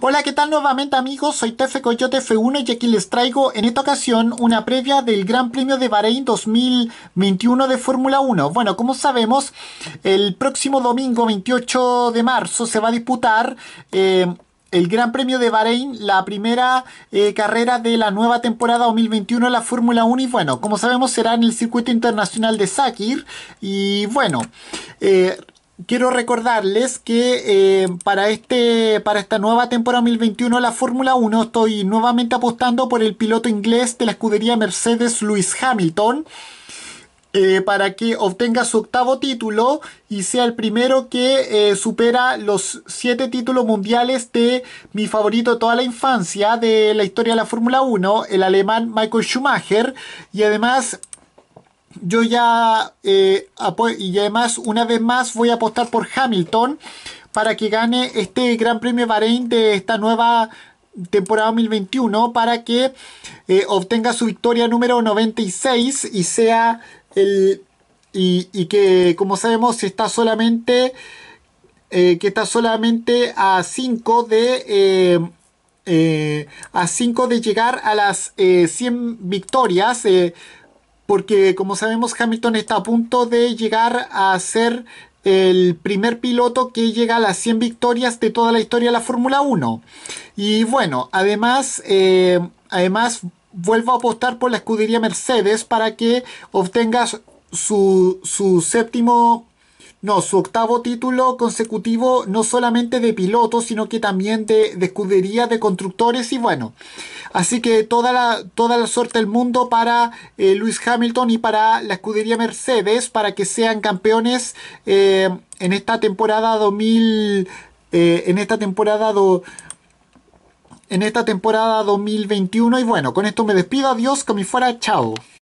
Hola, ¿qué tal nuevamente amigos? Soy Tefe Coyote F1 y aquí les traigo en esta ocasión una previa del Gran Premio de Bahrein 2021 de Fórmula 1. Bueno, como sabemos, el próximo domingo 28 de marzo se va a disputar... Eh, el Gran Premio de Bahrein, la primera eh, carrera de la nueva temporada 2021 de la Fórmula 1 y bueno, como sabemos será en el circuito internacional de Sakir y bueno, eh, quiero recordarles que eh, para, este, para esta nueva temporada 2021 la Fórmula 1 estoy nuevamente apostando por el piloto inglés de la escudería Mercedes Lewis Hamilton. Eh, para que obtenga su octavo título y sea el primero que eh, supera los siete títulos mundiales de mi favorito de toda la infancia de la historia de la Fórmula 1, el alemán Michael Schumacher, y además yo ya, eh, y además una vez más voy a apostar por Hamilton para que gane este Gran Premio Bahrein de esta nueva temporada 2021 para que eh, obtenga su victoria número 96 y sea el y, que como sabemos está solamente eh, que está solamente a 5 de a 5 de llegar a las 100 victorias porque como sabemos Hamilton está a punto de llegar a ser el primer piloto que llega a las 100 victorias de toda la historia de la Fórmula 1. Y bueno, además, eh, además vuelvo a apostar por la escudería Mercedes para que obtengas su, séptimo no, su octavo título consecutivo no solamente de piloto, sino que también de, de escudería, de constructores y bueno, Así que toda la, toda la suerte del mundo para eh, Luis Hamilton y para la escudería Mercedes para que sean campeones eh, en esta temporada 2000. Eh, en esta temporada en esta temporada 2021 y bueno, con esto me despido, adiós, que me fuera, chao.